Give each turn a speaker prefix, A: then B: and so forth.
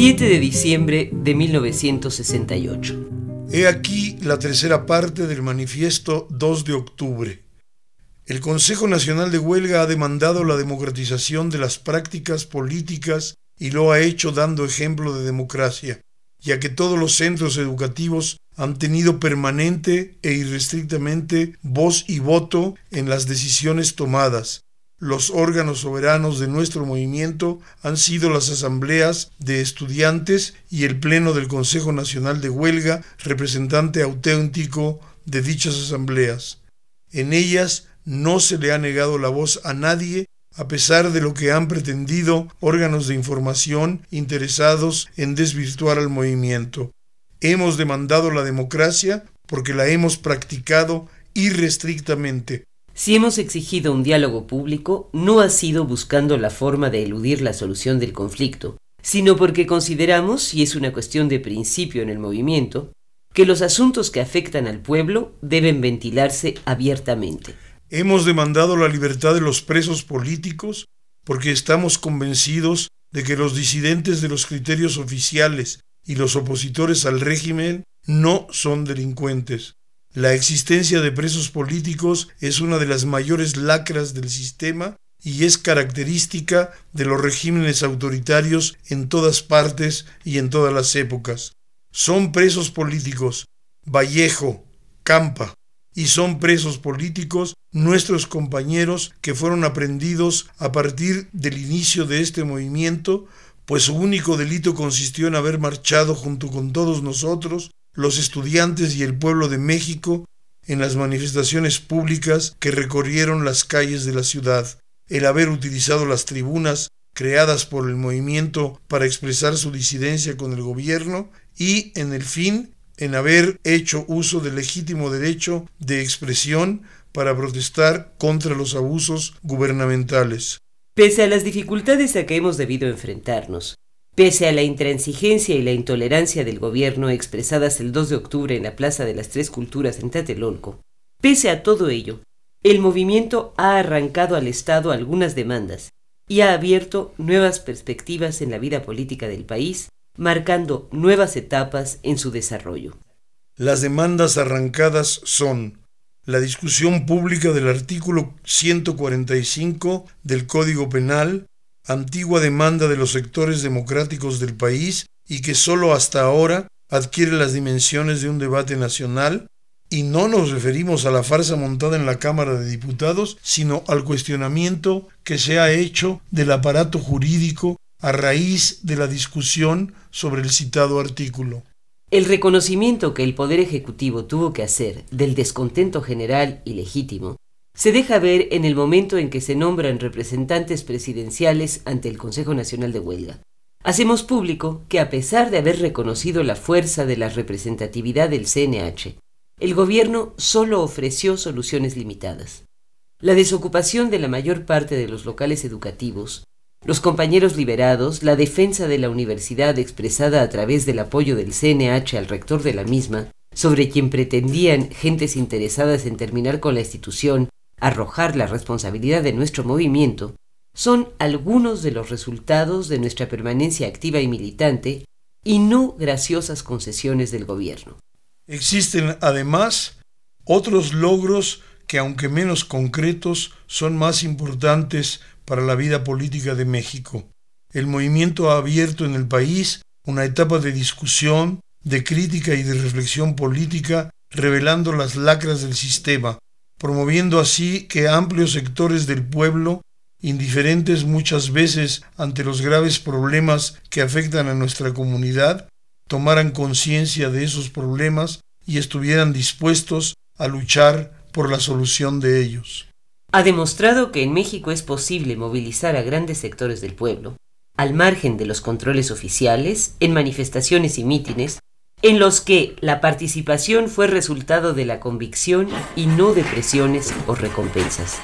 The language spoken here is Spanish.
A: 7 de diciembre de 1968.
B: He aquí la tercera parte del manifiesto 2 de octubre. El Consejo Nacional de Huelga ha demandado la democratización de las prácticas políticas y lo ha hecho dando ejemplo de democracia, ya que todos los centros educativos han tenido permanente e irrestrictamente voz y voto en las decisiones tomadas, los órganos soberanos de nuestro movimiento han sido las asambleas de estudiantes y el Pleno del Consejo Nacional de Huelga, representante auténtico de dichas asambleas. En ellas no se le ha negado la voz a nadie, a pesar de lo que han pretendido órganos de información interesados en desvirtuar al movimiento. Hemos demandado la democracia porque la hemos practicado irrestrictamente
A: si hemos exigido un diálogo público, no ha sido buscando la forma de eludir la solución del conflicto, sino porque consideramos, y es una cuestión de principio en el movimiento, que los asuntos que afectan al pueblo deben ventilarse abiertamente.
B: Hemos demandado la libertad de los presos políticos porque estamos convencidos de que los disidentes de los criterios oficiales y los opositores al régimen no son delincuentes. La existencia de presos políticos es una de las mayores lacras del sistema y es característica de los regímenes autoritarios en todas partes y en todas las épocas. Son presos políticos Vallejo, Campa, y son presos políticos nuestros compañeros que fueron aprendidos a partir del inicio de este movimiento, pues su único delito consistió en haber marchado junto con todos nosotros los estudiantes y el pueblo de México en las manifestaciones públicas que recorrieron las calles de la ciudad, el haber utilizado las tribunas creadas por el movimiento para expresar su disidencia con el gobierno y, en el fin, en haber hecho uso del legítimo derecho de expresión para protestar contra los abusos gubernamentales.
A: Pese a las dificultades a que hemos debido enfrentarnos, Pese a la intransigencia y la intolerancia del gobierno expresadas el 2 de octubre en la Plaza de las Tres Culturas en Tatelolco. pese a todo ello, el movimiento ha arrancado al Estado algunas demandas y ha abierto nuevas perspectivas en la vida política del país, marcando nuevas etapas en su desarrollo.
B: Las demandas arrancadas son la discusión pública del artículo 145 del Código Penal antigua demanda de los sectores democráticos del país y que sólo hasta ahora adquiere las dimensiones de un debate nacional, y no nos referimos a la farsa montada en la Cámara de Diputados, sino al cuestionamiento que se ha hecho del aparato jurídico a raíz de la discusión sobre el citado artículo.
A: El reconocimiento que el Poder Ejecutivo tuvo que hacer del descontento general y legítimo se deja ver en el momento en que se nombran representantes presidenciales ante el Consejo Nacional de Huelga. Hacemos público que a pesar de haber reconocido la fuerza de la representatividad del CNH, el gobierno solo ofreció soluciones limitadas. La desocupación de la mayor parte de los locales educativos, los compañeros liberados, la defensa de la universidad expresada a través del apoyo del CNH al rector de la misma, sobre quien pretendían gentes interesadas en terminar con la institución arrojar la responsabilidad de nuestro movimiento, son algunos de los resultados de nuestra permanencia activa y militante y no graciosas concesiones del gobierno.
B: Existen además otros logros que aunque menos concretos son más importantes para la vida política de México. El movimiento ha abierto en el país una etapa de discusión, de crítica y de reflexión política, revelando las lacras del sistema, promoviendo así que amplios sectores del pueblo, indiferentes muchas veces ante los graves problemas que afectan a nuestra comunidad, tomaran conciencia de esos problemas y estuvieran dispuestos a luchar por la solución de ellos.
A: Ha demostrado que en México es posible movilizar a grandes sectores del pueblo, al margen de los controles oficiales, en manifestaciones y mítines, en los que la participación fue resultado de la convicción y no de presiones o recompensas.